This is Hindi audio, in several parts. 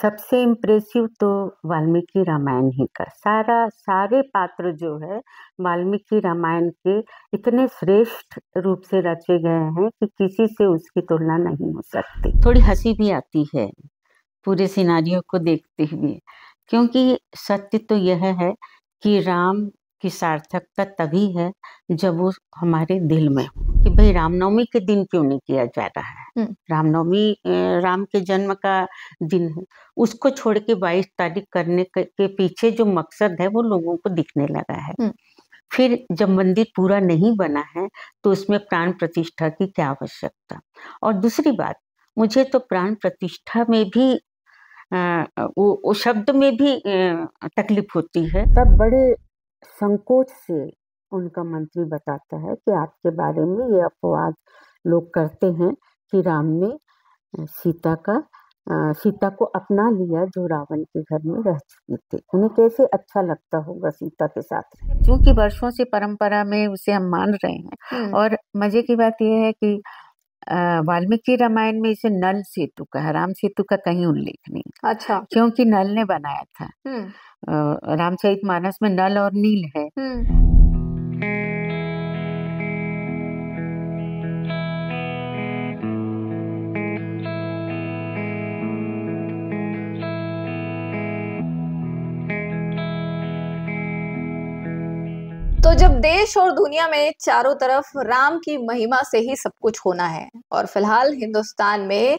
सबसे इम्प्रेसिव तो वाल्मीकि रामायण ही का सारा सारे पात्र जो है वाल्मीकि रामायण के इतने श्रेष्ठ रूप से रचे गए हैं कि किसी से उसकी तुलना नहीं हो सकती थोड़ी हंसी भी आती है पूरे सिनारियों को देखते हुए क्योंकि सत्य तो यह है कि राम की सार्थकता तभी है जब वो हमारे दिल में हो भाई रामनवमी के दिन क्यों नहीं किया जा रहा है हम्म। रामनवमी राम के जन्म का दिन है उसको छोड़ के बाईस तारीख करने के पीछे जो मकसद है वो लोगों को दिखने लगा है हम्म। फिर जब मंदिर पूरा नहीं बना है तो उसमें प्राण प्रतिष्ठा की क्या आवश्यकता और दूसरी बात मुझे तो प्राण प्रतिष्ठा में भी आ, वो, वो शब्द में भी तकलीफ होती है तब बड़े संकोच से उनका मंत्री बताता है कि आपके बारे में ये अपवाद लोग करते हैं कि राम ने सीता का सीता को अपना लिया जो रावण के घर में रह चुकी थी उन्हें कैसे अच्छा लगता होगा सीता के साथ क्योंकि वर्षों से परंपरा में उसे हम मान रहे हैं हम्म। और मजे की बात यह है कि वाल्मीकि रामायण में इसे नल सेतु का राम सेतु का कहीं उल्लेख नहीं अच्छा क्योंकि नल ने बनाया था हम्म। रामचरित मानस में नल और नील है हम्म। तो जब देश और दुनिया में चारों तरफ राम की महिमा से ही सब कुछ होना है और फिलहाल हिंदुस्तान में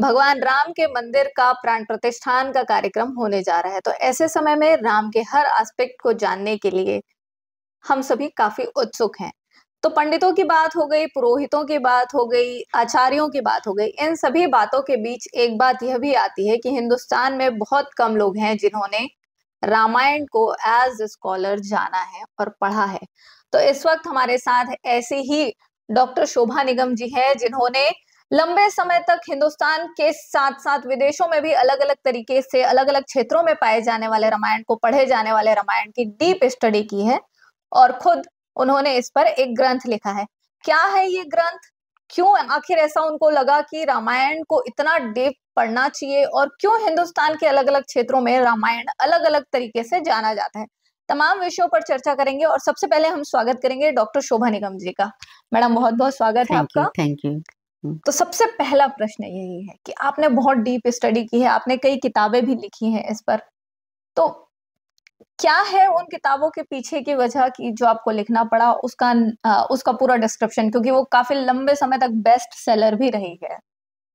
भगवान राम के मंदिर का प्राण प्रतिष्ठान का कार्यक्रम होने जा रहा है तो ऐसे समय में राम के हर एस्पेक्ट को जानने के लिए हम सभी काफी उत्सुक हैं तो पंडितों की बात हो गई पुरोहितों की बात हो गई आचार्यों की बात हो गई इन सभी बातों के बीच एक बात यह भी आती है कि हिंदुस्तान में बहुत कम लोग हैं जिन्होंने रामायण को एज स्कॉलर जाना है और पढ़ा है तो इस वक्त हमारे साथ ऐसे ही डॉक्टर शोभा निगम जी हैं जिन्होंने लंबे समय तक हिंदुस्तान के साथ साथ विदेशों में भी अलग अलग तरीके से अलग अलग क्षेत्रों में पाए जाने वाले रामायण को पढ़े जाने वाले रामायण की डीप स्टडी की है और खुद उन्होंने इस पर एक ग्रंथ लिखा है क्या है ये ग्रंथ क्यों आखिर ऐसा उनको लगा कि रामायण को इतना डीप पढ़ना चाहिए और क्यों हिंदुस्तान के अलग अलग क्षेत्रों में रामायण अलग अलग तरीके से जाना जाता है तमाम विषयों पर चर्चा करेंगे और सबसे पहले हम स्वागत करेंगे डॉक्टर शोभा निगम जी का मैडम बहुत बहुत स्वागत है आपका थैंक यू हम्म। तो सबसे पहला प्रश्न यही है कि आपने बहुत डीप स्टडी की है आपने कई किताबें भी लिखी हैं इस पर तो क्या है उन किताबों के पीछे की वजह की जो आपको लिखना पड़ा उसका उसका पूरा डिस्क्रिप्शन क्योंकि वो काफी लंबे समय तक बेस्ट सेलर भी रही है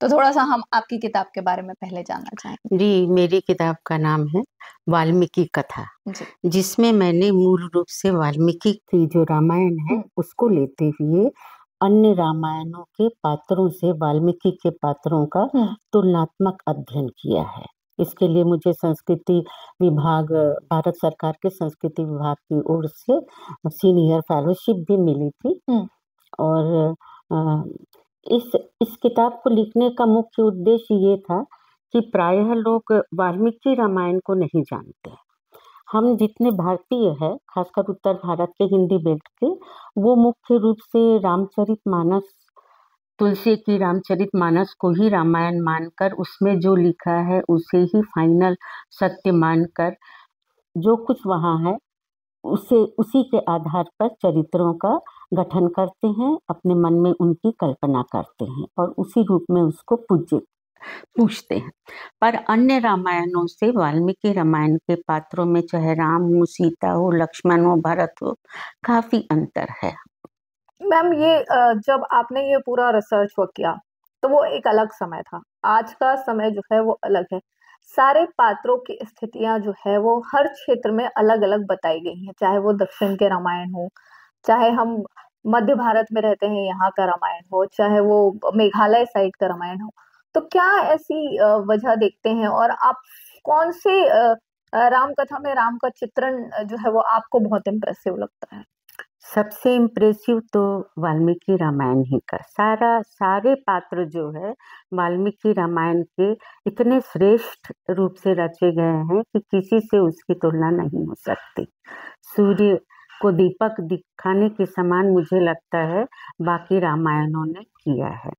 तो थोड़ा सा हम आपकी किताब के बारे में पहले जानना चाहेंगे जी मेरी किताब का नाम है वाल्मीकि कथा जिसमें मैंने मूल रूप से वाल्मीकि की जो रामायण है हम्म। उसको लेते हुए अन्य रामायणों के पात्रों से वाल्मीकि के पात्रों का हम्म। तुलनात्मक अध्ययन किया है इसके लिए मुझे संस्कृति विभाग भारत सरकार के संस्कृति विभाग की ओर से सीनियर फेलोशिप भी मिली थी हम्म। और इस इस किताब को लिखने का मुख्य उद्देश्य ये था कि प्रायः लोग वाल्मीकि रामायण को नहीं जानते हम जितने भारतीय हैं खासकर उत्तर भारत के हिंदी बेल्ट के वो मुख्य रूप से रामचरित मानस तुलसी की रामचरित मानस को ही रामायण मानकर उसमें जो लिखा है उसे ही फाइनल सत्य मानकर जो कुछ वहाँ है उसे उसी के आधार पर चरित्रों का गठन करते हैं अपने मन में उनकी कल्पना करते हैं और उसी रूप में उसको पूज्य पूछते हैं पर अन्य रामायणों से वाल्मीकि रामायण के पात्रों में चाहे राम हो सीता हो लक्ष्मण हो भरत हो काफी अंतर है मैम ये जब आपने ये पूरा रिसर्च वर्क किया तो वो एक अलग समय था आज का समय जो है वो अलग है सारे पात्रों की स्थितियां जो है वो हर क्षेत्र में अलग अलग बताई गई हैं चाहे वो दक्षिण के रामायण हो चाहे हम मध्य भारत में रहते हैं यहाँ का रामायण हो चाहे वो मेघालय साइड का रामायण हो तो क्या ऐसी वजह देखते हैं और आप कौन से राम कथा में राम का चित्रण जो है वो आपको बहुत इम्प्रेसिव लगता है सबसे इम्प्रेसिव तो वाल्मीकि रामायण ही का सारा सारे पात्र जो है वाल्मीकि रामायण के इतने श्रेष्ठ रूप से रचे गए हैं कि किसी से उसकी तुलना नहीं हो सकती सूर्य को दीपक दिखाने के समान मुझे लगता है बाकी रामायणों ने किया है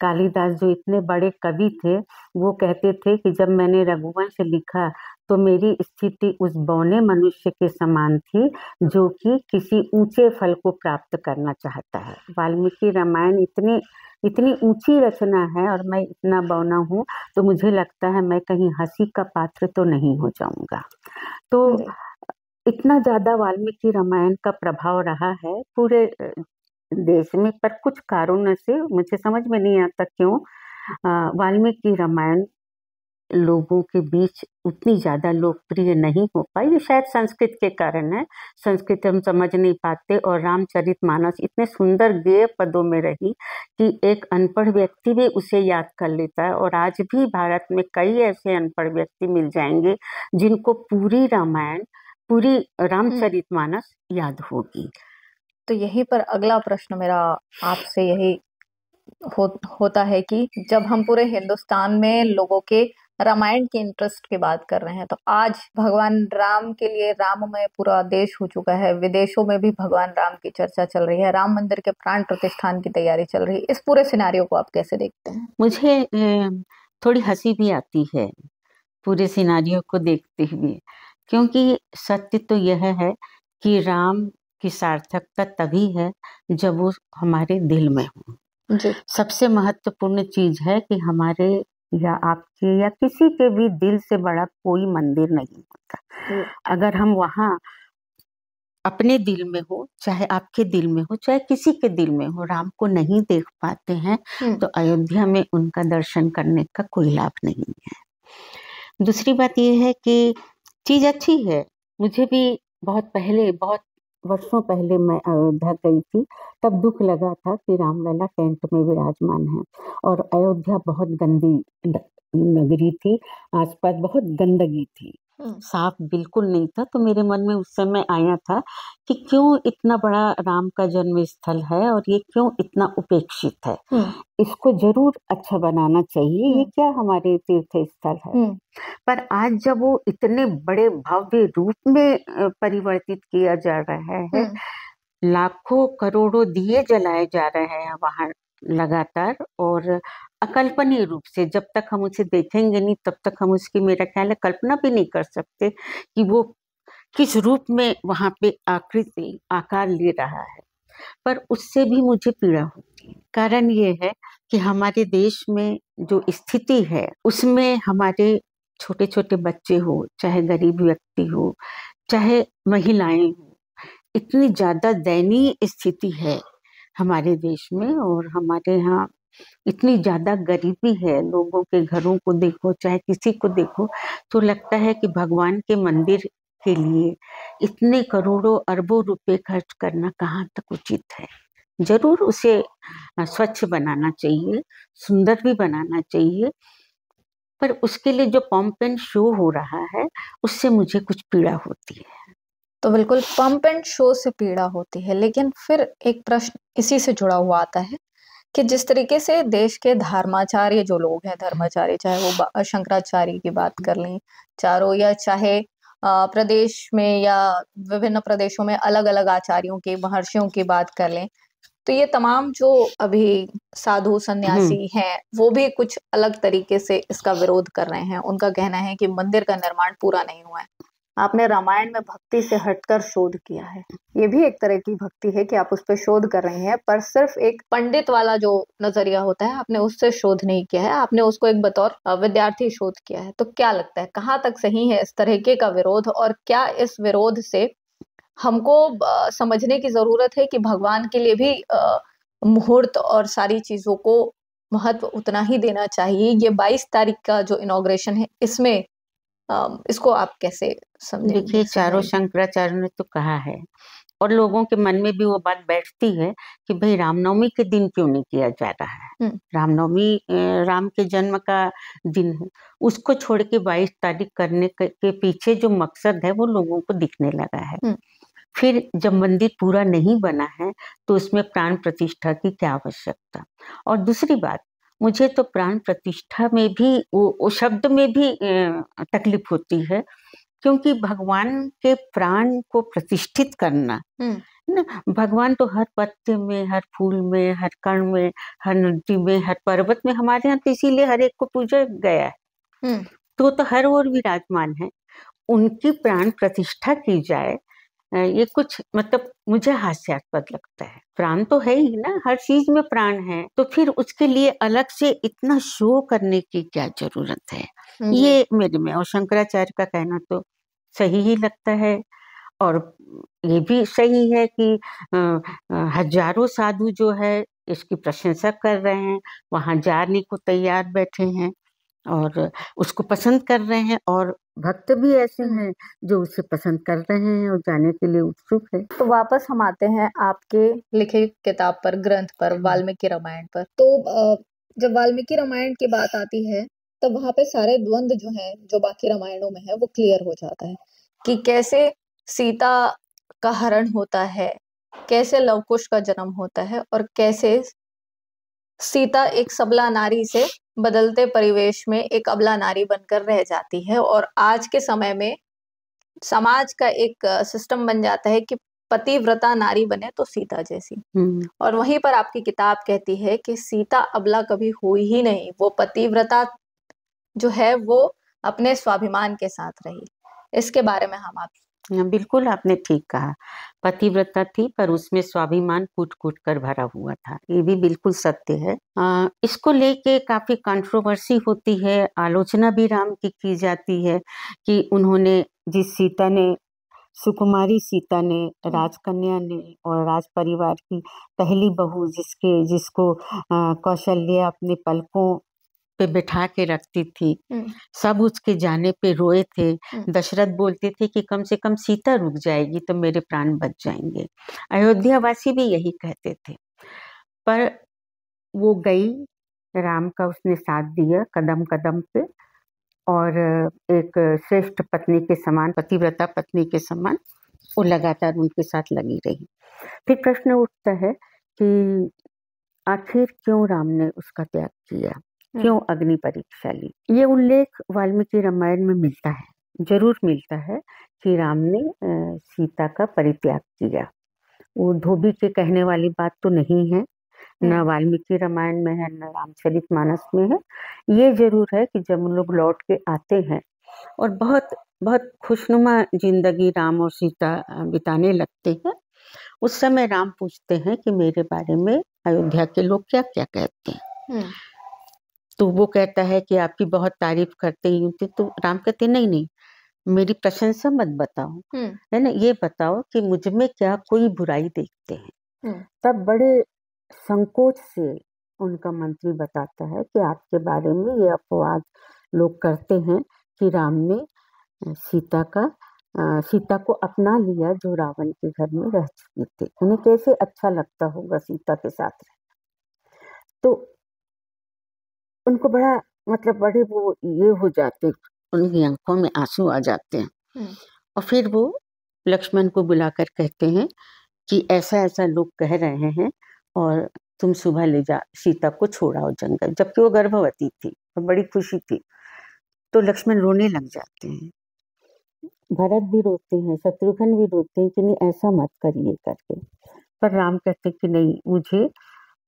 कालिदास जो इतने बड़े कवि थे वो कहते थे कि जब मैंने रघुवंश लिखा तो मेरी स्थिति उस बौने मनुष्य के समान थी जो कि किसी ऊंचे फल को प्राप्त करना चाहता है वाल्मीकि रामायण इतनी इतनी ऊंची रचना है और मैं इतना बौना हूँ तो मुझे लगता है मैं कहीं हंसी का पात्र तो नहीं हो जाऊँगा तो इतना ज़्यादा वाल्मीकि रामायण का प्रभाव रहा है पूरे देश में पर कुछ कारणों से मुझे समझ में नहीं आता क्यों वाल्मीकि रामायण लोगों के बीच उतनी ज़्यादा लोकप्रिय नहीं हो पाई ये शायद संस्कृत के कारण है संस्कृत हम समझ नहीं पाते और रामचरित मानस इतने सुंदर गेय पदों में रही कि एक अनपढ़ व्यक्ति भी उसे याद कर लेता है और आज भी भारत में कई ऐसे अनपढ़ व्यक्ति मिल जाएंगे जिनको पूरी रामायण पूरी रामचरित हम्म। मानस याद होगी तो यहीं पर अगला प्रश्न मेरा आपसे यही हो, होता है कि जब हम पूरे हिंदुस्तान में लोगों के रामायण के इंटरेस्ट की बात कर रहे हैं तो आज भगवान राम के लिए राम में पूरा देश हो चुका है विदेशों में भी भगवान राम की चर्चा चल रही है राम मंदिर के प्राण प्रतिष्ठान की तैयारी चल रही है इस पूरे सिनारियों को आप कैसे देखते हैं मुझे थोड़ी हंसी भी आती है पूरे सिनारियों को देखते हुए क्योंकि सत्य तो यह है कि राम की सार्थकता तभी है जब वो हमारे दिल में हो सबसे महत्वपूर्ण चीज है कि हमारे या आपके या किसी के भी दिल से बड़ा कोई मंदिर नहीं होता अगर हम वहाँ अपने दिल में हो चाहे आपके दिल में हो चाहे किसी के दिल में हो राम को नहीं देख पाते हैं हम्म। तो अयोध्या में उनका दर्शन करने का कोई लाभ नहीं है दूसरी बात यह है कि चीज़ अच्छी है मुझे भी बहुत पहले बहुत वर्षों पहले मैं अयोध्या गई थी तब दुख लगा था कि रामलला टेंट में विराजमान है और अयोध्या बहुत गंदी नगरी थी आसपास बहुत गंदगी थी साफ बिल्कुल नहीं था तो मेरे मन में उस समय आया था कि क्यों इतना बड़ा राम का जन्म स्थल है और ये क्यों इतना उपेक्षित है इसको जरूर अच्छा बनाना चाहिए ये क्या हमारे तीर्थ स्थल है पर आज जब वो इतने बड़े भव्य रूप में परिवर्तित किया जा रहा है लाखों करोड़ों दिए जलाए जा रहे हैं वहां लगातार और अकल्पनीय रूप से जब तक हम उसे देखेंगे नहीं तब तक हम उसकी मेरा ख्याल है कल्पना भी नहीं कर सकते कि वो किस रूप में वहाँ पे आकृति आकार ले रहा है पर उससे भी मुझे पीड़ा होती है कारण ये है कि हमारे देश में जो स्थिति है उसमें हमारे छोटे छोटे बच्चे हो चाहे गरीब व्यक्ति हो चाहे महिलाएं हो इतनी ज़्यादा दयनीय स्थिति है हमारे देश में और हमारे यहाँ इतनी ज्यादा गरीबी है लोगों के घरों को देखो चाहे किसी को देखो तो लगता है कि भगवान के मंदिर के लिए इतने करोड़ों अरबों रुपए खर्च करना कहाँ तक उचित है जरूर उसे स्वच्छ बनाना चाहिए सुंदर भी बनाना चाहिए पर उसके लिए जो पम्प एंड शो हो रहा है उससे मुझे कुछ पीड़ा होती है तो बिल्कुल पंप एंड शो से पीड़ा होती है लेकिन फिर एक प्रश्न इसी से जुड़ा हुआ आता है कि जिस तरीके से देश के धर्माचार्य जो लोग हैं धर्माचार्य चाहे वो शंकराचार्य की बात कर लें चारों या चाहे प्रदेश में या विभिन्न प्रदेशों में अलग अलग आचार्यों के महर्षियों की बात कर लें तो ये तमाम जो अभी साधु सन्यासी हम्म। हैं वो भी कुछ अलग तरीके से इसका विरोध कर रहे हैं उनका कहना है कि मंदिर का निर्माण पूरा नहीं हुआ है आपने रामायण में भक्ति से हटकर शोध किया है ये भी एक तरह की भक्ति है कि आप उस पर शोध कर रहे हैं पर सिर्फ एक पंडित वाला जो नजरिया होता है आपने उससे शोध नहीं किया है आपने उसको एक बतौर विद्यार्थी शोध किया है तो क्या लगता है कहाँ तक सही है इस तरह का विरोध और क्या इस विरोध से हमको समझने की जरूरत है कि भगवान के लिए भी मुहूर्त और सारी चीजों को महत्व उतना ही देना चाहिए ये 22 तारीख का जो इनोग्रेशन है इसमें इसको आप कैसे समझे देखिए चारों शंकराचार्य ने तो कहा है और लोगों के मन में भी वो बात बैठती है कि भाई रामनवमी के दिन क्यों नहीं किया जा रहा है हम्म। रामनवमी राम के जन्म का दिन है उसको छोड़ के बाईस तारीख करने के पीछे जो मकसद है वो लोगों को दिखने लगा है हम्म। फिर जब मंदिर पूरा नहीं बना है तो उसमें प्राण प्रतिष्ठा की क्या आवश्यकता और दूसरी बात मुझे तो प्राण प्रतिष्ठा में भी वो, वो शब्द में भी तकलीफ होती है क्योंकि भगवान के प्राण को प्रतिष्ठित करना ना भगवान तो हर पत्ते में हर फूल में हर कण में हर नदी में हर पर्वत में हमारे यहाँ तो इसीलिए हर एक को पूजा गया है तो तो हर ओर विराजमान है उनकी प्राण प्रतिष्ठा की जाए ये कुछ मतलब मुझे हास्यास्पद लगता है प्राण तो है ही ना हर चीज में प्राण है तो फिर उसके लिए अलग से इतना शो करने की क्या जरूरत है ये मेरे में और शंकराचार्य का कहना तो सही ही लगता है और ये भी सही है कि हजारों साधु जो है इसकी प्रशंसा कर रहे हैं वहां जाने को तैयार बैठे हैं और उसको पसंद कर रहे हैं और भक्त भी ऐसे हैं जो उसे पसंद कर रहे हैं और जाने के लिए उत्सुक है तो वापस हम आते हैं आपके लिखे किताब पर ग्रंथ पर हम्म। वाल्मीकि रामायण पर तो जब वाल्मीकि रामायण की बात आती है तो वहाँ पे सारे द्वंद्व जो है जो बाकी रामायणों में है वो क्लियर हो जाता है कि कैसे सीता का हरण होता है कैसे लवकुश का जन्म होता है और कैसे सीता एक सबला नारी से बदलते परिवेश में एक अबला नारी बनकर रह जाती है और आज के समय में समाज का एक सिस्टम बन जाता है कि पतिव्रता नारी बने तो सीता जैसी हम्म। और वहीं पर आपकी किताब कहती है कि सीता अबला कभी हुई ही नहीं वो पतिव्रता जो है वो अपने स्वाभिमान के साथ रही इसके बारे में हम आपसे बिल्कुल आपने ठीक कहा पतिव्रता थी पर उसमें स्वाभिमान कूट कूट कर भरा हुआ था ये भी बिल्कुल सत्य है आ, इसको लेके काफी कंट्रोवर्सी होती है आलोचना भी राम की की जाती है कि उन्होंने जिस सीता ने सुकुमारी सीता ने राजकन्या ने और राज परिवार की पहली बहू जिसके जिसको कौशल्या अपने पलकों पे बैठा के रखती थी सब उसके जाने पे रोए थे दशरथ बोलते थे कि कम से कम सीता रुक जाएगी तो मेरे प्राण बच जाएंगे अयोध्या वासी भी यही कहते थे पर वो गई राम का उसने साथ दिया कदम कदम पे और एक श्रेष्ठ पत्नी के समान पतिव्रता पत्नी के समान वो लगातार उनके साथ लगी रही फिर प्रश्न उठता है कि आखिर क्यों राम ने उसका त्याग किया क्यों हम्म। अग्नि परीक्षा ली ये उल्लेख वाल्मीकि रामायण में मिलता है जरूर मिलता है कि राम ने सीता का परित्याग किया वो धोबी के कहने वाली बात तो नहीं है न हम्म। वाल्मीकि रामायण में है न रामचरित मानस में है ये जरूर है कि जब लोग लौट के आते हैं और बहुत बहुत खुशनुमा जिंदगी राम और सीता बिताने लगते हैं उस समय राम पूछते हैं कि मेरे बारे में अयोध्या के लोग क्या क्या कहते हैं हम्म। तो वो कहता है कि आपकी बहुत तारीफ करते ही थे तो राम कहते नहीं नहीं मेरी प्रशंसा मत बताओ हम्म। है ना ये बताओ कि मुझ में क्या कोई बुराई देखते हैं हम्म। तब बड़े संकोच से उनका मंत्री बताता है कि आपके बारे में ये अपवाद लोग करते हैं कि राम ने सीता का आ, सीता को अपना लिया जो रावण के घर में रह चुके थे उन्हें कैसे अच्छा लगता होगा सीता के साथ रहना तो उनको बड़ा मतलब बड़े वो ये हो जाते उनकी आंखों में आंसू आ जाते हैं हम्म। और फिर वो लक्ष्मण को बुलाकर कहते हैं कि ऐसा ऐसा लोग कह रहे हैं और तुम सुबह ले जा सीता को छोड़ाओ जंगल जबकि वो गर्भवती थी और बड़ी खुशी थी तो लक्ष्मण रोने लग जाते हैं भरत भी रोते हैं शत्रुघ्न भी रोते हैं कि नहीं ऐसा मत करिए करके पर राम कहते कि नहीं मुझे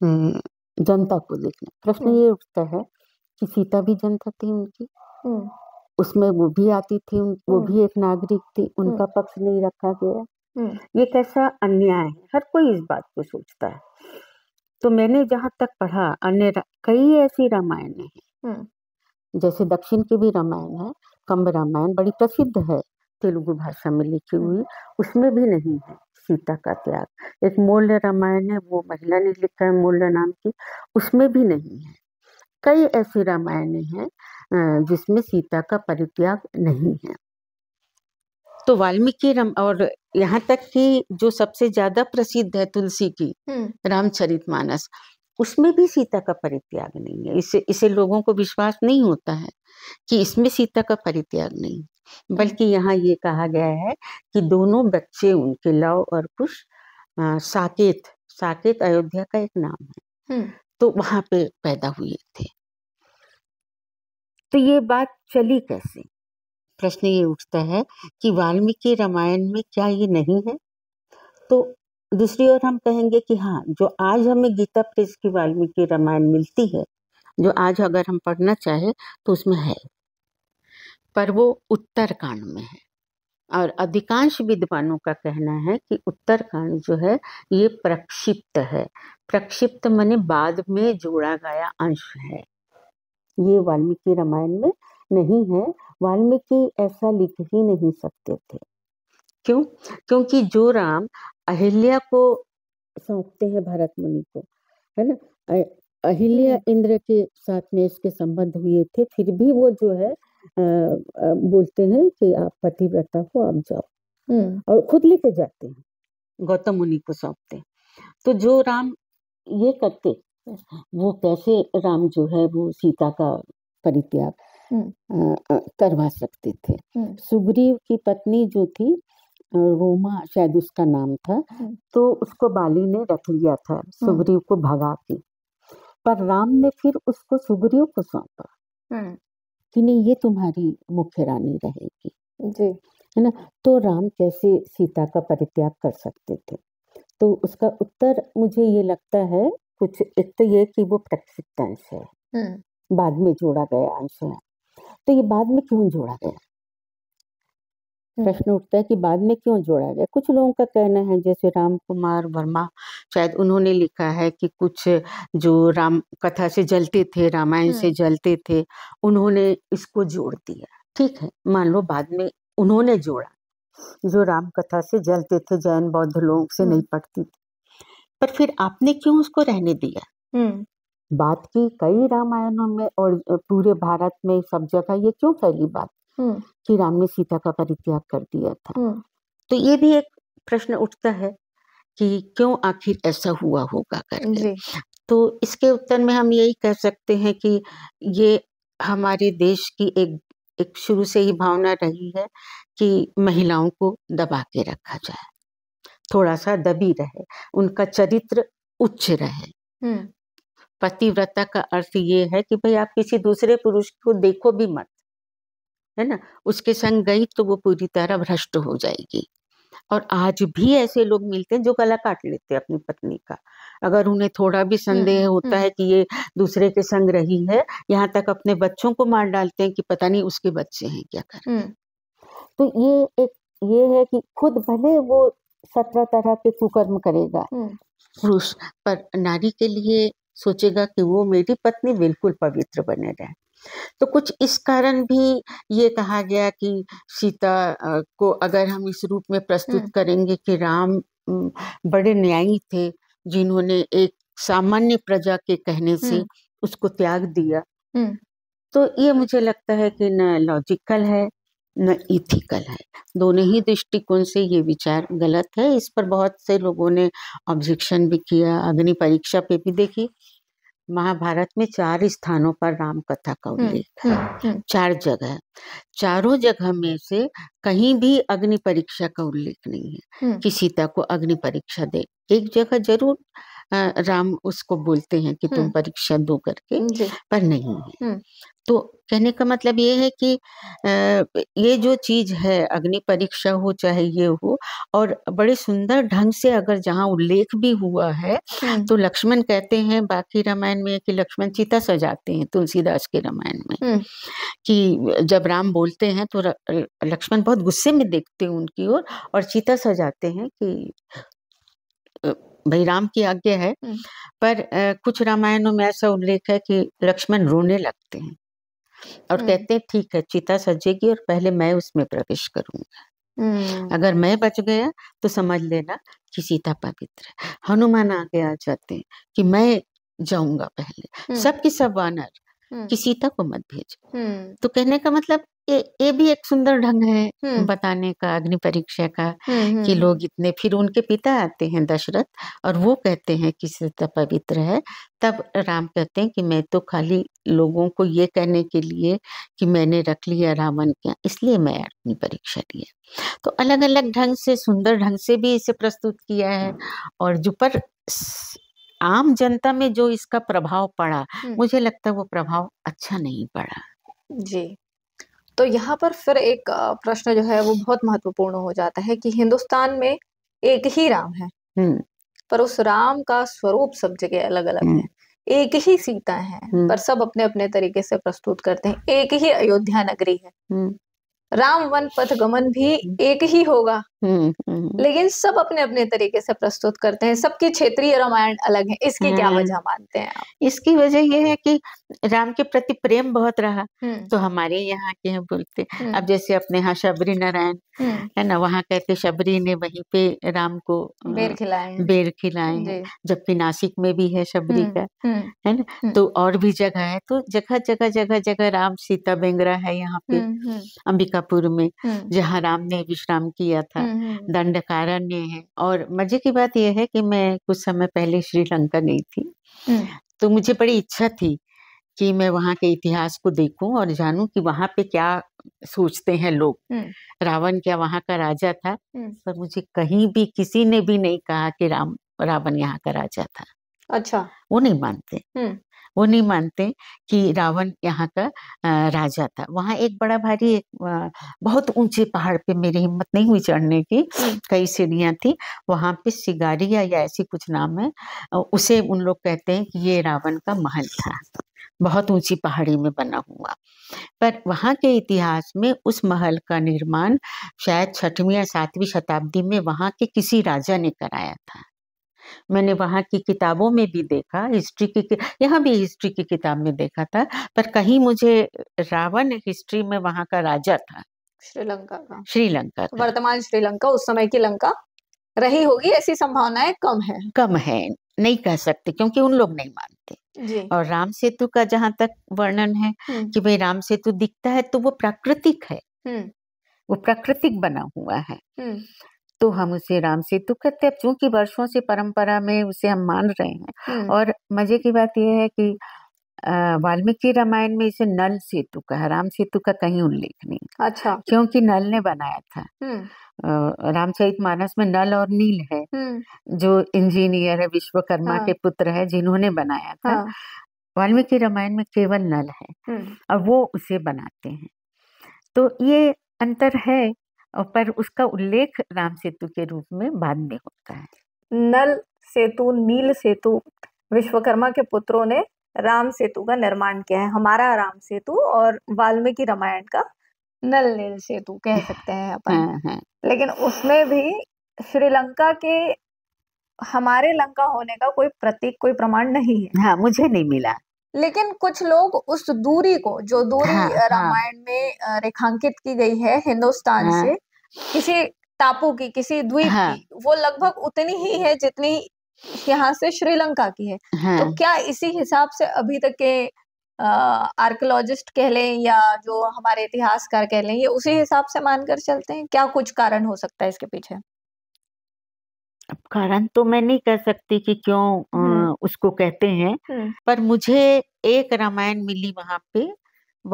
हम्म, जनता को देखना प्रश्न हम्म। ये उठता है कि सीता भी जनता थी उनकी हम्म। उसमें वो भी आती थी वो हम्म। भी एक नागरिक थी उनका पक्ष नहीं रखा गया ये कैसा अन्याय है हर कोई इस बात को सोचता है तो मैंने जहाँ तक पढ़ा अन्य कई ऐसी रामायण है जैसे दक्षिण की भी रामायण है कम्ब रामायण बड़ी प्रसिद्ध है तेलुगु भाषा में लिखी हुई उसमें भी नहीं है सीता का त्याग एक मूल्य रामायण है वो महिला ने लिखा है मूल्य नाम की उसमें भी नहीं है कई ऐसी रामायण हैं जिसमें सीता का परित्याग नहीं है तो वाल्मीकि राम और यहाँ तक कि जो सबसे ज्यादा प्रसिद्ध है तुलसी की हम्म। रामचरितमानस उसमें भी सीता का परित्याग नहीं है इसे इसे लोगों को विश्वास नहीं होता है कि इसमें सीता का परित्याग नहीं बल्कि यहाँ ये कहा गया है कि दोनों बच्चे उनके लव और कुश साकेत साकेत अयोध्या का एक नाम है हम्म। तो वहां पे पैदा हुए थे तो ये बात चली कैसे प्रश्न ये उठता है कि वाल्मीकि रामायण में क्या ये नहीं है तो दूसरी ओर हम कहेंगे कि हाँ जो आज हमें गीता प्रेस की वाल्मीकि रामायण मिलती है जो आज अगर हम पढ़ना चाहें तो उसमें है पर वो उत्तरकांड में है और अधिकांश विद्वानों का कहना है कि उत्तरकांड जो है ये प्रक्षिप्त है प्रक्षिप्त मैंने बाद में जोड़ा गया अंश है ये वाल्मीकि रामायण में नहीं है वाल्मीकि ऐसा लिख ही नहीं सकते थे क्यों क्योंकि जो राम अहिल्या को सौंपते हैं भरत मुनि को है ना अहिल्या हम्म। इंद्र के साथ में इसके संबंध हुए थे फिर भी वो जो है आ, आ, बोलते हैं कि आप पतिव्रता को आप जाओ हम्म। और खुद लेके जाते हैं गौतम मुनि को सौंपते तो जो राम ये करते वो कैसे राम जो है वो सीता का परित्याग हम्म। करवा सकते थे सुग्रीव की पत्नी जो थी रोमा शायद उसका नाम था हम्म। तो उसको बाली ने रख लिया था सुग्रीव हम्म। को भगा के पर राम ने फिर उसको सुग्रीव को सौंपा हम्म। कि नहीं ये तुम्हारी मुख्य रानी रहेगी जी है ना तो राम कैसे सीता का परित्याग कर सकते थे तो उसका उत्तर मुझे ये लगता है कुछ एक तो ये कि वो प्रक्षिप्त अंश है बाद में जोड़ा गया अंश है तो ये बाद में क्यों जोड़ा गया हम्म। प्रश्न उठता है कि बाद में क्यों जोड़ा गया कुछ लोगों का कहना है जैसे राम कुमार वर्मा शायद उन्होंने लिखा है कि कुछ जो राम कथा से जलते थे रामायण से हम्म। जलते थे उन्होंने इसको जोड़ दिया ठीक है मान लो बाद में उन्होंने जोड़ा जो राम कथा से जलते थे जैन बौद्ध लोगों से हम्म। नहीं पढ़ती थी पर फिर आपने क्यों उसको रहने दिया बात की कई रामायणों में और पूरे भारत में सब जगह ये क्यों फैली बात हम्म। कि राम ने सीता का परित्याग कर दिया था हम्म। तो ये भी एक प्रश्न उठता है कि क्यों आखिर ऐसा हुआ होगा करके तो इसके उत्तर में हम यही कह सकते हैं कि ये हमारे देश की एक एक शुरू से ही भावना रही है कि महिलाओं को दबा के रखा जाए थोड़ा सा दबी रहे उनका चरित्र उच्च रहे हम्म। पतिव्रता का अर्थ ये है कि भाई आप किसी दूसरे पुरुष को देखो भी मत है ना उसके संग गई तो वो पूरी तरह भ्रष्ट हो जाएगी और आज भी ऐसे लोग मिलते हैं जो गला काट लेते हैं अपनी पत्नी का अगर उन्हें थोड़ा भी संदेह होता है कि ये दूसरे के संग रही है यहाँ तक अपने बच्चों को मार डालते हैं कि पता नहीं उसके बच्चे हैं क्या कर तो ये एक ये है कि खुद भले वो सत्रह तरह के कुकर्म करेगा पुरुष पर नारी के लिए सोचेगा कि वो मेरी पत्नी बिल्कुल पवित्र बने रहे तो कुछ इस कारण भी ये कहा गया कि सीता को अगर हम इस रूप में प्रस्तुत हम्म। करेंगे कि राम बड़े न्यायी थे जिन्होंने एक सामान्य प्रजा के कहने से हम्म। उसको त्याग दिया हम्म। तो ये मुझे लगता है कि न लॉजिकल है न इथिकल है दोनों ही दृष्टिकोण से ये विचार गलत है इस पर बहुत से लोगों ने ऑब्जेक्शन भी किया अग्नि परीक्षा पे भी देखी महाभारत में चार स्थानों पर राम कथा का हम्म, उल्लेख है हम्म, हम्म। चार जगह चारों जगह में से कहीं भी अग्नि परीक्षा का उल्लेख नहीं है कि सीता को अग्नि परीक्षा दे एक जगह जरूर राम उसको बोलते हैं कि तुम परीक्षा दो करके पर नहीं है तो कहने का मतलब ये है कि ये जो चीज है अग्नि परीक्षा हो चाहे ये हो और बड़े सुंदर ढंग से अगर जहाँ उल्लेख भी हुआ है तो लक्ष्मण कहते हैं बाकी रामायण में कि लक्ष्मण चीता सजाते हैं तुलसीदास के रामायण में कि जब राम बोलते हैं तो लक्ष्मण बहुत गुस्से में देखते हैं उनकी ओर और, और चीता सजाते हैं कि भाई राम की आज्ञा है हम्म। पर कुछ रामायणों में ऐसा उल्लेख है कि लक्ष्मण रोने लगते हैं और हम्म। कहते हैं ठीक है चिता सजेगी और पहले मैं उसमें प्रवेश करूंगा हम्म। अगर मैं बच गया तो समझ लेना कि सीता पवित्र है हनुमान आगे आ जाते हैं कि मैं जाऊंगा पहले सबकी सब वानर कि सीता को मत भेज तो कहने का मतलब ये ये भी एक सुंदर ढंग है हम्म। बताने का अग्नि परीक्षा का हम्म, हम्म, कि लोग इतने फिर उनके पिता आते हैं दशरथ और वो कहते हैं कि सीता पवित्र है तब राम कहते हैं कि मैं तो खाली लोगों को ये कहने के लिए कि मैंने रख लिया रावण क्या इसलिए मैं अग्नि परीक्षा लिया तो अलग अलग ढंग से सुंदर ढंग से भी इसे प्रस्तुत किया है और जो पर आम जनता में जो इसका प्रभाव पड़ा मुझे लगता है वो प्रभाव अच्छा नहीं पड़ा जी तो यहाँ पर फिर एक प्रश्न जो है वो बहुत महत्वपूर्ण हो जाता है कि हिंदुस्तान में एक ही राम है हम्म। पर उस राम का स्वरूप सब जगह अलग अलग है हम्म। एक ही सीता है हम्म। पर सब अपने अपने तरीके से प्रस्तुत करते हैं एक ही अयोध्या नगरी है राम वन पथ गमन भी एक ही होगा हम्म, हम्म। लेकिन सब अपने अपने तरीके से प्रस्तुत करते हैं सबके क्षेत्रीय रामायण अलग है इसकी क्या हम्म। वजह मानते हैं आप? इसकी वजह यह है कि राम के प्रति प्रेम बहुत रहा तो हमारे यहाँ के हैं बोलते अब जैसे अपने यहाँ शबरी नारायण है ना वहाँ कहते शबरी ने वहीं पे राम को बेर खिलाए बेर खिलाए जबकि नासिक में भी है शबरी का है ना तो और भी जगह है तो जगह जगह जगह जगह राम सीता बेंगरा है यहाँ पे अंबिकापुर में जहाँ राम ने विश्राम किया था हम्म। दंड कारण्य है और मजे की बात यह है कि मैं कुछ समय पहले श्रीलंका गई थी हम्म। तो मुझे बड़ी इच्छा थी कि मैं वहाँ के इतिहास को देखूं और जानूं कि वहाँ पे क्या सोचते हैं लोग हम्म। रावण क्या वहाँ का राजा था पर मुझे कहीं भी किसी ने भी नहीं कहा कि राम रावण यहाँ का राजा था अच्छा वो नहीं मानते वो नहीं मानते कि रावण यहाँ का राजा था वहाँ एक बड़ा भारी एक बहुत ऊंचे पहाड़ पे मेरी हिम्मत नहीं हुई चढ़ने की कई सीढ़ियाँ थी वहाँ पे सिगारिया या ऐसी कुछ नाम है उसे उन लोग कहते हैं कि ये रावण का महल था बहुत ऊंची पहाड़ी में बना हुआ पर वहाँ के इतिहास में उस महल का निर्माण शायद छठवीं या सातवीं शताब्दी में वहाँ के किसी राजा ने कराया था मैंने वहाँ की किताबों में भी देखा हिस्ट्री की यहाँ भी हिस्ट्री की किताब में देखा था पर कहीं मुझे रावण हिस्ट्री में वहाँ का राजा था श्रीलंका का श्रीलंका वर्तमान श्रीलंका उस समय की लंका रही होगी ऐसी संभावनाएं कम है कम है नहीं कह सकते क्योंकि उन लोग नहीं मानते और राम सेतु का जहाँ तक वर्णन है हम्म। कि भाई राम सेतु दिखता है तो वो प्राकृतिक है हम्म। वो प्राकृतिक बना हुआ है हम्म। तो हम उसे राम सेतु कहते हैं चूंकि वर्षों से परंपरा में उसे हम मान रहे हैं हम्म। और मजे की बात यह है कि वाल्मीकि रामायण में इसे नल सेतु का राम सेतु का कहीं उल्लेख नहीं अच्छा क्योंकि नल ने बनाया था हम्म। रामचरित मानस में नल और नील है हम्म। जो इंजीनियर है विश्वकर्मा हाँ। के पुत्र है जिन्होंने बनाया था हाँ। वाल्मीकि रामायण में केवल नल है और वो उसे बनाते हैं तो ये अंतर है पर उसका उल्लेख राम सेतु के रूप में बाद में होता है नल सेतु नील सेतु विश्वकर्मा के पुत्रों ने राम सेतु का निर्माण किया है हमारा राम सेतु और वाल्मीकि रामायण का नल नील सेतु कह सकते हैं अपन हाँ, हाँ। लेकिन उसमें भी श्रीलंका के हमारे लंका होने का कोई प्रतीक कोई प्रमाण नहीं है हाँ मुझे नहीं मिला लेकिन कुछ लोग उस दूरी को जो दूरी हाँ, हाँ। रामायण हाँ, में रेखांकित की गई है हिंदुस्तान हाँ, से किसी टापू की किसी द्वीप हाँ, की वो लगभग उतनी ही है जितनी यहाँ से श्रीलंका की है तो हाँ, तो क्या इसी हिसाब से अभी तक के आर्कोलॉजिस्ट कह लें या जो हमारे इतिहासकार कह लें ये उसी हिसाब से मानकर चलते हैं क्या कुछ कारण हो सकता है इसके पीछे अब कारण तो मैं नहीं कह सकती कि क्यों आ, उसको कहते हैं पर मुझे एक रामायण मिली वहां पे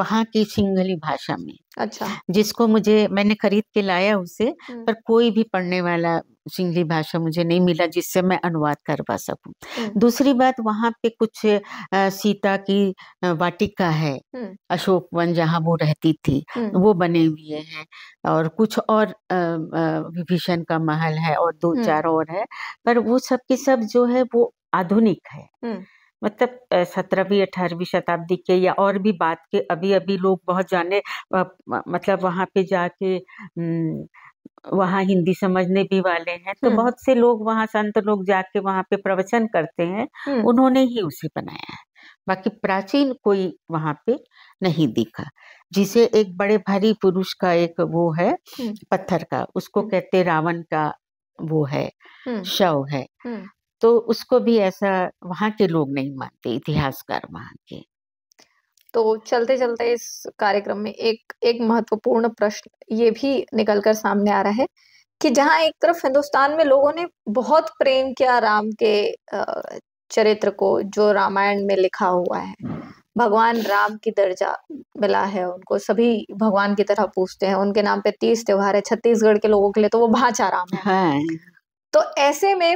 वहाँ की सिंगली भाषा में अच्छा जिसको मुझे मैंने खरीद के लाया उसे पर कोई भी पढ़ने वाला सिंगली भाषा मुझे नहीं मिला जिससे मैं अनुवाद करवा सकूं दूसरी बात वहाँ पे कुछ सीता की वाटिका है अशोक वन जहाँ वो रहती थी वो बने हुए हैं और कुछ और विभीषण का महल है और दो चार और है पर वो सब के सब जो है वो आधुनिक है मतलब सत्रहवीं अठारहवीं शताब्दी के या और भी बात के अभी अभी लोग बहुत जाने मतलब वहां पे जाके न, वहाँ हिंदी समझने भी वाले हैं तो हम्म। बहुत से लोग वहाँ संत लोग जाके वहाँ पे प्रवचन करते हैं हम्म। उन्होंने ही उसे बनाया है बाकी प्राचीन कोई वहाँ पे नहीं दिखा जिसे एक बड़े भारी पुरुष का एक वो है हम्म। पत्थर का उसको कहते रावण का वो है शव है तो उसको भी ऐसा वहाँ के लोग नहीं मानते इतिहासकार वहाँ के तो चलते चलते इस कार्यक्रम में एक एक महत्वपूर्ण प्रश्न ये भी निकल कर सामने आ रहा है कि जहाँ एक तरफ हिंदुस्तान में लोगों ने बहुत प्रेम किया राम के चरित्र को जो रामायण में लिखा हुआ है भगवान राम की दर्जा मिला है उनको सभी भगवान की तरह पूछते हैं उनके नाम पे तीस त्योहार है छत्तीसगढ़ के लोगों के लिए तो वो भाचा राम है हाँ। तो ऐसे में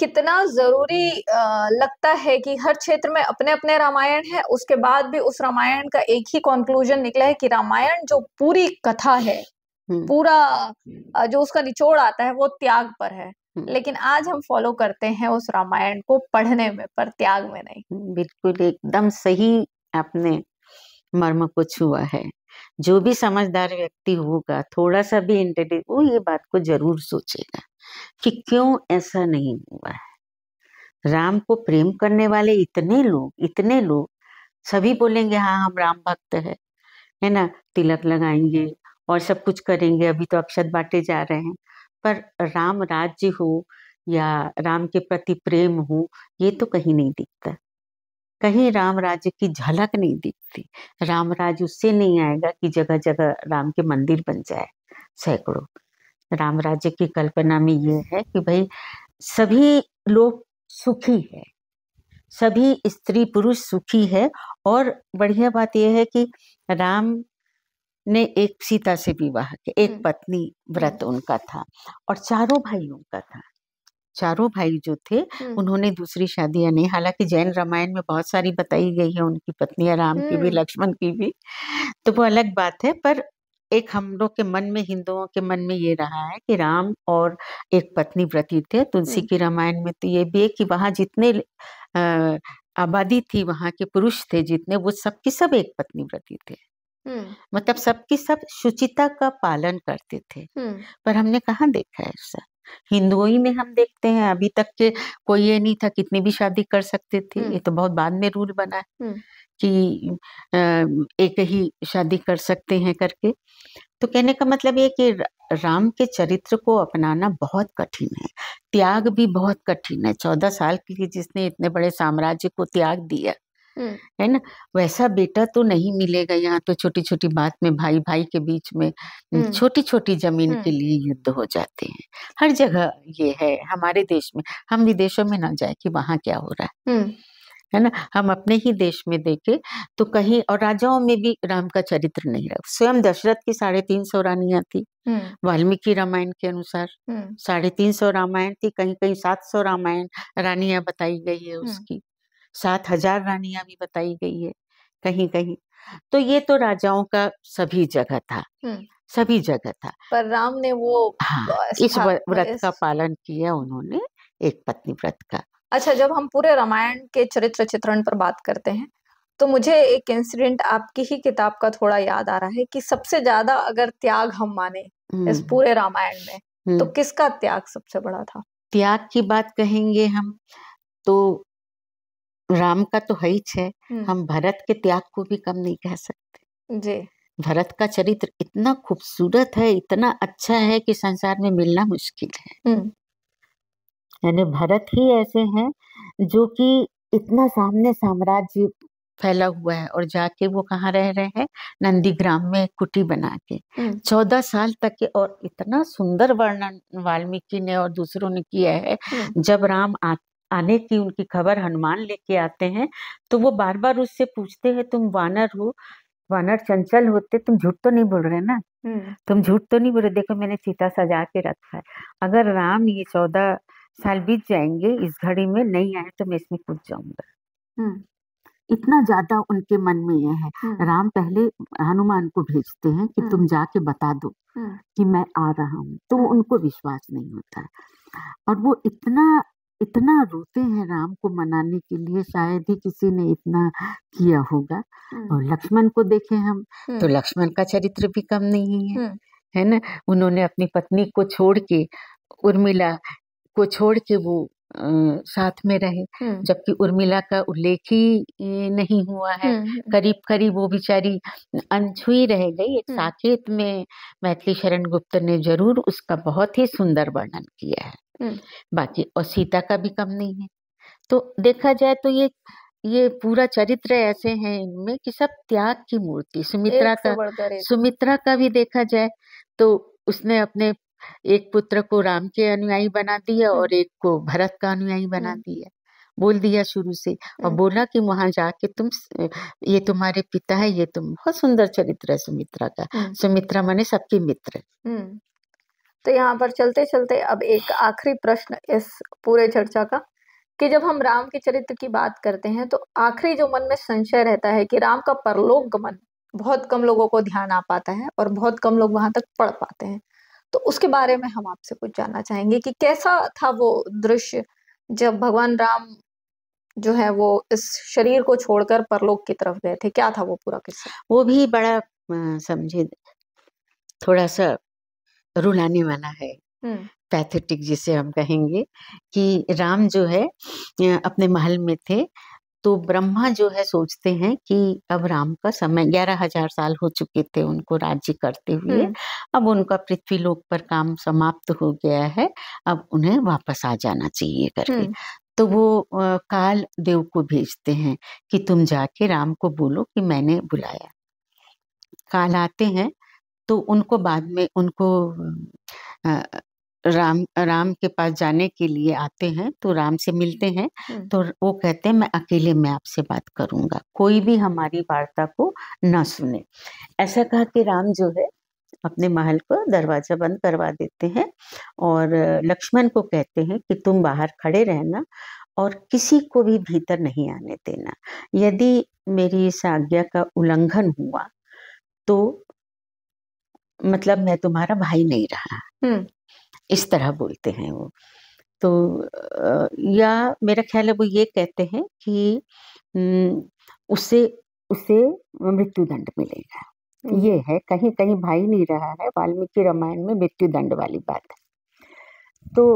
कितना जरूरी हम्म। लगता है कि हर क्षेत्र में अपने अपने रामायण है उसके बाद भी उस रामायण का एक ही कॉन्क्लूजन निकला है कि रामायण जो पूरी कथा है हम्म। पूरा हम्म। जो उसका निचोड़ आता है वो त्याग पर है लेकिन आज हम फॉलो करते हैं उस रामायण को पढ़ने में पर त्याग में नहीं बिल्कुल एकदम सही आपने मर्म को छुआ है जो भी समझदार व्यक्ति होगा थोड़ा सा भी इंटरटेन वो ये बात को जरूर सोचेगा कि क्यों ऐसा नहीं हुआ है राम को प्रेम करने वाले इतने लोग इतने लोग सभी बोलेंगे हाँ हम राम भक्त है है ना तिलक लगाएंगे और सब कुछ करेंगे अभी तो अक्षत बांटे जा रहे हैं पर राम राज्य हो या राम के प्रति प्रेम हो ये तो कहीं नहीं दिखता कहीं राम राज्य की झलक नहीं दिखती राम राज उससे नहीं आएगा कि जगह जगह राम के मंदिर बन जाए सैकड़ों राम राज्य की कल्पना में ये है कि भाई सभी लोग सुखी है सभी स्त्री पुरुष सुखी है और बढ़िया बात यह है कि राम ने एक सीता से विवाह किया एक हम्म। पत्नी व्रत हम्म। उनका था और चारों भाइयों का था चारों भाई जो थे हम्म। उन्होंने दूसरी शादियां नहीं हालांकि जैन रामायण में बहुत सारी बताई गई है उनकी पत्नियां राम की भी लक्ष्मण की भी तो वो अलग बात है पर एक हम लोग के मन में हिंदुओं के मन में ये रहा है कि राम और एक पत्नी व्रती थे तुलसी की रामायण में तो ये भी है कि वहाँ जितने आबादी थी वहाँ के पुरुष थे जितने वो सब की सब एक पत्नी व्रती थे मतलब सबकी सब शुचिता का पालन करते थे पर हमने कहा देखा है ऐसा हिंदुओं ही में हम देखते हैं अभी तक के कोई ये नहीं था कितनी भी शादी कर सकते थे ये तो बहुत बाद में रूल बना है कि एक ही शादी कर सकते हैं करके तो कहने का मतलब ये कि राम के चरित्र को अपनाना बहुत कठिन है त्याग भी बहुत कठिन है चौदह साल के लिए जिसने इतने बड़े साम्राज्य को त्याग दिया है ना वैसा बेटा तो नहीं मिलेगा यहाँ तो छोटी छोटी बात में भाई भाई के बीच में छोटी छोटी जमीन के लिए युद्ध हो जाते हैं हर जगह ये है हमारे देश में हम विदेशों में ना जाए कि वहाँ क्या हो रहा है है ना हम अपने ही देश में देखे तो कहीं और राजाओं में भी राम का चरित्र नहीं रहा स्वयं दशरथ की साढ़े तीन सौ रानियां थी वाल्मीकि रामायण के अनुसार साढ़े तीन सौ रामायण थी कहीं कहीं सात सौ रामायण रानियां बताई गई है उसकी सात हजार रानियां भी बताई गई है कहीं कहीं तो ये तो राजाओं का सभी जगह था सभी जगह था पर राम ने वो हाँ, इस हाँ, व्रत का पालन किया उन्होंने एक पत्नी व्रत का अच्छा जब हम पूरे रामायण के चरित्र चित्रण पर बात करते हैं तो मुझे एक इंसिडेंट आपकी ही किताब का थोड़ा याद आ रहा है कि सबसे ज्यादा अगर त्याग हम माने इस पूरे रामायण में तो किसका त्याग सबसे बड़ा था त्याग की बात कहेंगे हम तो राम का तो है ही हम्म। हम भरत के त्याग को भी कम नहीं कह सकते जी भरत का चरित्र इतना खूबसूरत है इतना अच्छा है कि संसार में मिलना मुश्किल है हम्म। यानी भरत ही ऐसे हैं जो कि इतना सामने साम्राज्य फैला हुआ है और जाके वो कहाँ रह रहे हैं नंदीग्राम में कुटी बना के हम्म। चौदह साल तक के और इतना सुंदर वर्णन वाल्मीकि ने और दूसरों ने किया है जब राम आते आने की उनकी खबर हनुमान लेके आते हैं तो वो बार बार उससे पूछते हैं तुम वानर हो वानर चंचल होते तुम झूठ तो नहीं बोल रहे ना हम्म। तुम झूठ तो नहीं बोल रहे देखो मैंने चीता सजा के रखा है अगर राम ये चौदह साल बीत जाएंगे इस घड़ी में नहीं आए तो मैं इसमें कूद जाऊंगा हम्म। इतना ज्यादा उनके मन में यह है हम्म। राम पहले हनुमान को भेजते हैं कि तुम जाके बता दो कि मैं आ रहा हूँ तो उनको विश्वास नहीं होता है और वो इतना इतना रोते हैं राम को मनाने के लिए शायद ही किसी ने इतना किया होगा और लक्ष्मण को देखें हम तो लक्ष्मण का चरित्र भी कम नहीं है है ना उन्होंने अपनी पत्नी को छोड़ के उर्मिला को छोड़ के वो साथ में रहे जबकि उर्मिला का उल्लेख ही नहीं हुआ है करीब करीब वो बिचारी अनछुई रह गई एक साकेत में मैथिली शरण गुप्त ने जरूर उसका बहुत ही सुंदर वर्णन किया है हम्म। बाकी और सीता का भी कम नहीं है तो देखा जाए तो ये ये पूरा चरित्र ऐसे हैं इनमें कि सब त्याग की मूर्ति सुमित्रा का सुमित्रा का भी देखा जाए तो उसने अपने एक पुत्र को राम के अनुयायी बना दिया हम्म। और एक को भरत का अनुयायी बना हम्म। दिया बोल दिया शुरू से और बोला कि वहां जाके तुम ये तुम्हारे पिता है ये तुम बहुत सुंदर चरित्र है सुमित्रा का सुमित्रा माने सबके मित्र तो यहाँ पर चलते चलते अब एक आखिरी प्रश्न इस पूरे चर्चा का कि जब हम राम के चरित्र की बात करते हैं तो आखिरी जो मन में संशय रहता है कि राम का परलोक गमन बहुत कम लोगों को ध्यान आ पाता है और बहुत कम लोग वहां तक पढ़ पाते हैं तो उसके बारे में हम आपसे कुछ जानना चाहेंगे कि कैसा था वो दृश्य जब भगवान राम जो है वो इस शरीर को छोड़कर परलोक की तरफ गए थे क्या था वो पूरा किस्सा वो भी बड़ा समझे थोड़ा सा रुलाने वाला है पैथेटिक जिसे हम कहेंगे कि राम जो है अपने महल में थे तो ब्रह्मा जो है सोचते हैं कि अब राम का समय ग्यारह हजार साल हो चुके थे उनको राज्य करते हुए अब उनका पृथ्वी लोक पर काम समाप्त हो गया है अब उन्हें वापस आ जाना चाहिए करके तो वो काल देव को भेजते हैं कि तुम जाके राम को बोलो कि मैंने बुलाया काल आते हैं तो उनको बाद में उनको राम राम के पास जाने के लिए आते हैं तो राम से मिलते हैं तो वो कहते हैं मैं अकेले मैं आपसे बात करूंगा कोई भी हमारी वार्ता को ना सुने ऐसा कहा कि राम जो है अपने महल को दरवाजा बंद करवा देते हैं और लक्ष्मण को कहते हैं कि तुम बाहर खड़े रहना और किसी को भी भीतर नहीं आने देना यदि मेरी इस आज्ञा का उल्लंघन हुआ तो मतलब मैं तुम्हारा भाई नहीं रहा हम्म। इस तरह बोलते हैं वो तो या मेरा ख्याल है वो ये कहते हैं कि उसे उसे मृत्यु दंड मिलेगा हम्म। ये है कहीं कहीं भाई नहीं रहा है वाल्मीकि रामायण में मृत्यु दंड वाली बात है तो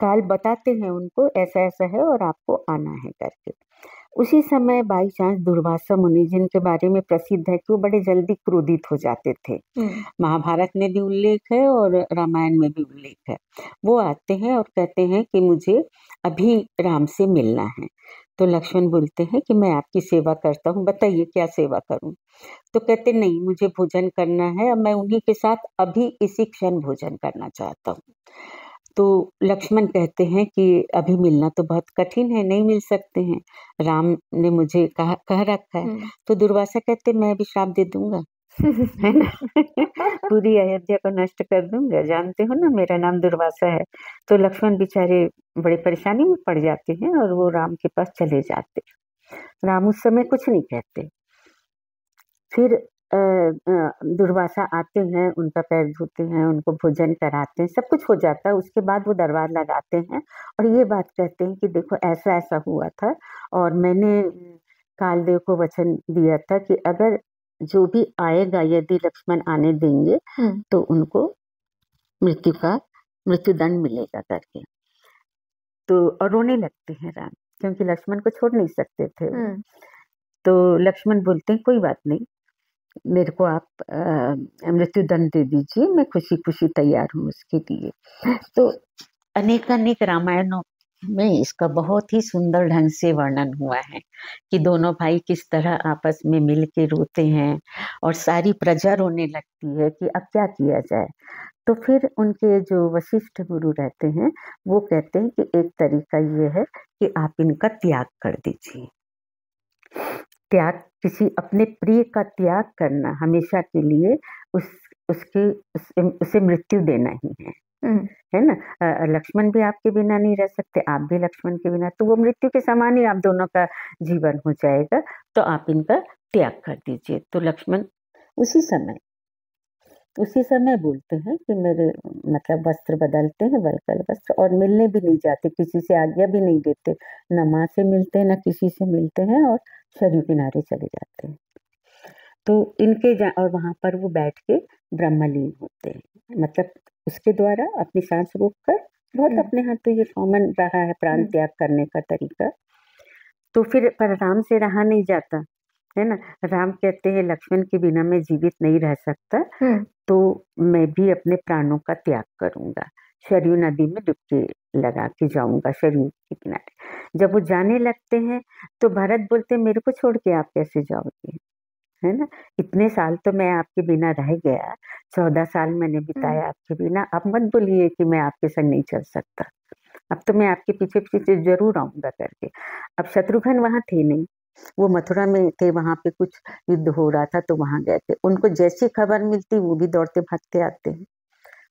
काल बताते हैं उनको ऐसा ऐसा है और आपको आना है करके उसी समय बाई चांस दुर्वासा मुनि जिनके बारे में प्रसिद्ध है कि वो बड़े जल्दी क्रोधित हो जाते थे हम्म। महाभारत में भी उल्लेख है और रामायण में भी उल्लेख है वो आते हैं और कहते हैं कि मुझे अभी राम से मिलना है तो लक्ष्मण बोलते हैं कि मैं आपकी सेवा करता हूँ बताइए क्या सेवा करूँ तो कहते नहीं मुझे भोजन करना है और मैं उन्हीं के साथ अभी इसी क्षण भोजन करना चाहता हूँ तो लक्ष्मण कहते हैं कि अभी मिलना तो बहुत कठिन है नहीं मिल सकते हैं राम ने मुझे कह रखा है हम्म। तो दुर्वासा कहते मैं भी श्राप दे दूंगा है ना पूरी अयोध्या को नष्ट कर दूंगा जानते हो ना मेरा नाम दुर्वासा है तो लक्ष्मण बेचारे बड़े परेशानी में पड़ जाते हैं और वो राम के पास चले जाते राम उस समय कुछ नहीं कहते फिर दुर्वासा आते हैं उनका पैर धोते हैं उनको भोजन कराते हैं सब कुछ हो जाता है उसके बाद वो दरबार लगाते हैं और ये बात कहते हैं कि देखो ऐसा ऐसा हुआ था और मैंने कालदेव को वचन दिया था कि अगर जो भी आएगा यदि लक्ष्मण आने देंगे तो उनको मृत्यु का मृत्युदंड मिलेगा करके तो और रोने लगते हैं राम क्योंकि लक्ष्मण को छोड़ नहीं सकते थे तो लक्ष्मण बोलते हैं कोई बात नहीं मेरे को आप मृत्युदंड दे दीजिए मैं खुशी खुशी तैयार हूँ उसके लिए तो अनेक अनेक रामायणों में इसका बहुत ही सुंदर ढंग से वर्णन हुआ है कि दोनों भाई किस तरह आपस में मिल के रोते हैं और सारी प्रजा रोने लगती है कि अब क्या किया जाए तो फिर उनके जो वशिष्ठ गुरु रहते हैं वो कहते हैं कि एक तरीका ये है कि आप इनका त्याग कर दीजिए त्याग किसी अपने प्रिय का त्याग करना हमेशा के लिए उस उसके उस, उसे मृत्यु देना ही है हम्म। है ना लक्ष्मण भी आपके बिना नहीं रह सकते आप भी लक्ष्मण के बिना तो वो मृत्यु के समान ही आप दोनों का जीवन हो जाएगा तो आप इनका त्याग कर दीजिए तो लक्ष्मण उसी समय उसी समय बोलते हैं कि मेरे मतलब वस्त्र बदलते हैं बलकल वस्त्र और मिलने भी नहीं जाते किसी से आज्ञा भी नहीं देते न माँ से मिलते हैं न किसी से मिलते हैं और सरयू किनारे चले जाते हैं तो इनके जा और वहाँ पर वो बैठ के ब्रह्मलीन होते हैं मतलब उसके द्वारा अपनी सांस रोक कर बहुत हम्म। अपने हाथ तो ये कॉमन रहा है प्राण हम्म। त्याग करने का तरीका तो फिर पर आराम से रहा नहीं जाता है ना राम कहते हैं लक्ष्मण के बिना मैं जीवित नहीं रह सकता हम्म। तो मैं भी अपने प्राणों का त्याग करूंगा सरयू नदी में डुबकी लगा के जाऊंगा सरयू के किनारे जब वो जाने लगते हैं तो भरत बोलते मेरे को छोड़ के आप कैसे जाओगे है ना इतने साल तो मैं आपके बिना रह गया चौदह साल मैंने बिताया हम्म। आपके बिना अब मत बोलिए कि मैं आपके संग नहीं चल सकता अब तो मैं आपके पीछे पीछे जरूर आऊंगा करके अब शत्रुघ्न वहां थे नहीं वो मथुरा में थे वहां पे कुछ युद्ध हो रहा था तो वहाँ गए थे उनको जैसी खबर मिलती वो भी दौड़ते भागते आते हैं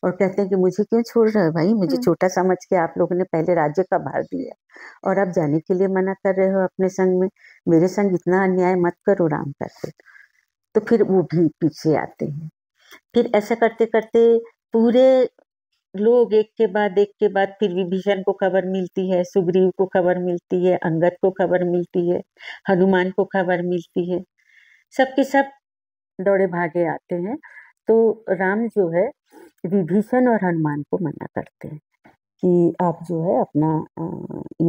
और कहते हैं कि मुझे क्यों छोड़ रहे हो भाई मुझे हम्म। छोटा समझ के आप लोगों ने पहले राज्य का भार दिया और आप जाने के लिए मना कर रहे हो अपने संग में मेरे संग इतना अन्याय मत करो राम करते तो फिर वो भी पीछे आते हैं फिर ऐसा करते करते पूरे लोग एक के बाद एक के बाद फिर विभीषण को खबर मिलती है सुग्रीव को खबर मिलती है अंगद को खबर मिलती है हनुमान को खबर मिलती है सबके सब दौड़े भागे आते हैं तो राम जो है विभीषण और हनुमान को मना करते हैं कि आप जो है अपना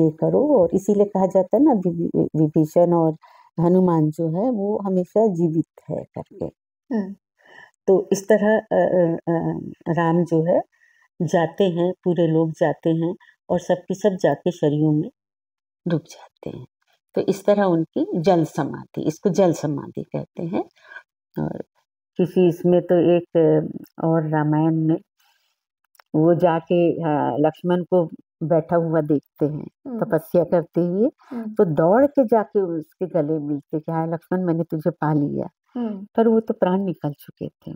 ये करो और इसीलिए कहा जाता है ना विभीषण और हनुमान जो है वो हमेशा जीवित है करके हम्म। तो इस तरह राम जो है जाते हैं पूरे लोग जाते हैं और सबके सब जाके सरयू में डूब जाते हैं तो इस तरह उनकी जल समाधि इसको जल समाधि कहते हैं और किसी इसमें तो एक और रामायण में वो जाके हाँ, लक्ष्मण को बैठा हुआ देखते हैं हम्म। तपस्या करते हुए हम्म। तो दौड़ के जाके उसके गले मिलते कि हाँ, लक्ष्मण मैंने तुझे पा लिया हम्म। पर वो तो प्राण निकल चुके थे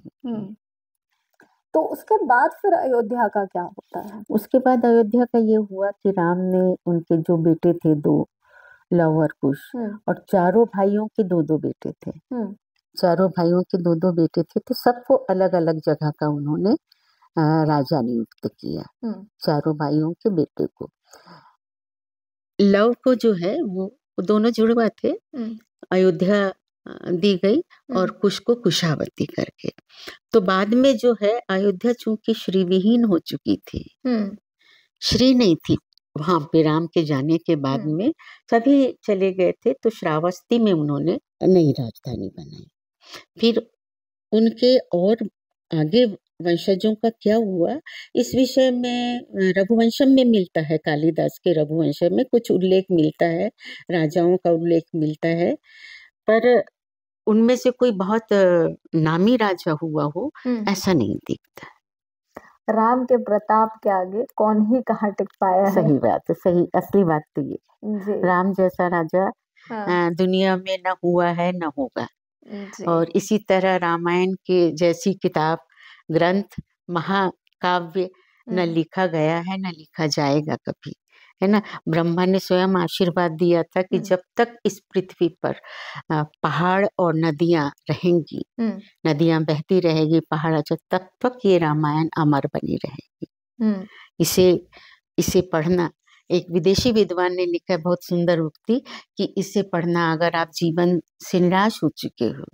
तो उसके बाद फिर अयोध्या का क्या होता है उसके बाद अयोध्या का ये हुआ कि राम ने उनके जो बेटे थे दो लव और कुश और चारों भाइयों के दो दो बेटे थे चारों भाइयों के दो दो बेटे थे तो सबको अलग अलग जगह का उन्होंने राजा नियुक्त किया चारों भाइयों के बेटे को लव को जो है वो दोनों जुड़वा थे अयोध्या दी गई और हम्म। कुश को कुशावती करके तो बाद में जो है अयोध्या चूंकि श्री विहीन हो चुकी थी हम्म। श्री नहीं थी वहां पे राम के जाने के बाद हम्म। में सभी चले गए थे तो श्रावस्ती में उन्होंने नई राजधानी बनाई फिर उनके और आगे वंशजों का क्या हुआ इस विषय में रघुवंशम में मिलता है कालिदास के रघुवंशम में कुछ उल्लेख मिलता है राजाओं का उल्लेख मिलता है पर उनमें से कोई बहुत नामी राजा हुआ हो ऐसा नहीं दिखता राम के प्रताप के आगे कौन ही कहा टिक पाया सही है सही बात है सही असली बात तो ये राम जैसा राजा हाँ। दुनिया में न हुआ है न होगा और इसी तरह रामायण के जैसी किताब ग्रंथ महाकाव्य न लिखा गया है न लिखा जाएगा कभी है ना ब्रह्मा ने स्वयं आशीर्वाद दिया था कि हम्म। जब तक इस पृथ्वी पर पहाड़ और नदियां रहेंगी हम्म। नदियां बहती रहेगी पहाड़ अच्छा तब तक ये रामायण अमर बनी रहेगी हम्म। इसे इसे पढ़ना एक विदेशी विद्वान ने लिखा है बहुत सुंदर उक्ति कि इसे पढ़ना अगर आप जीवन से निराश हो चुके हो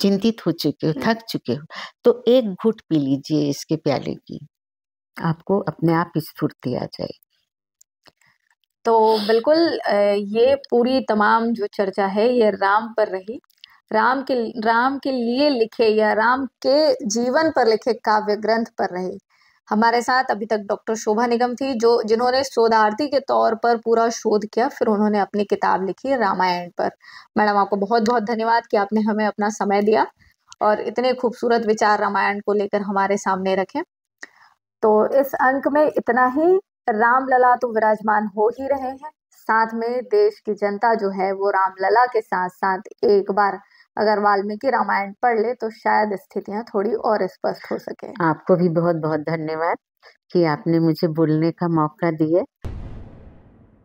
चिंतित हो चुके हो थक चुके हो तो एक घुट पी लीजिए इसके प्याले की आपको अपने आप स्फूर्ति आ जाएगी तो बिल्कुल ये पूरी तमाम जो चर्चा है ये राम पर रही राम के राम के लिए लिखे या राम के जीवन पर लिखे काव्य ग्रंथ पर रहे हमारे साथ अभी तक डॉक्टर शोभा निगम थी जो जिन्होंने शोधार्थी के तौर पर पूरा शोध किया फिर उन्होंने अपनी किताब लिखी रामायण पर मैडम आपको बहुत बहुत धन्यवाद कि आपने हमें अपना समय दिया और इतने खूबसूरत विचार रामायण को लेकर हमारे सामने रखे तो इस अंक में इतना ही रामलला तो विराजमान हो ही रहे हैं साथ में देश की जनता जो है वो रामलला के साथ साथ एक बार अगर वाल्मीकि रामायण पढ़ ले तो शायद स्थितियां थोड़ी और स्पष्ट हो सके आपको भी बहुत बहुत धन्यवाद कि आपने मुझे बोलने का मौका दिया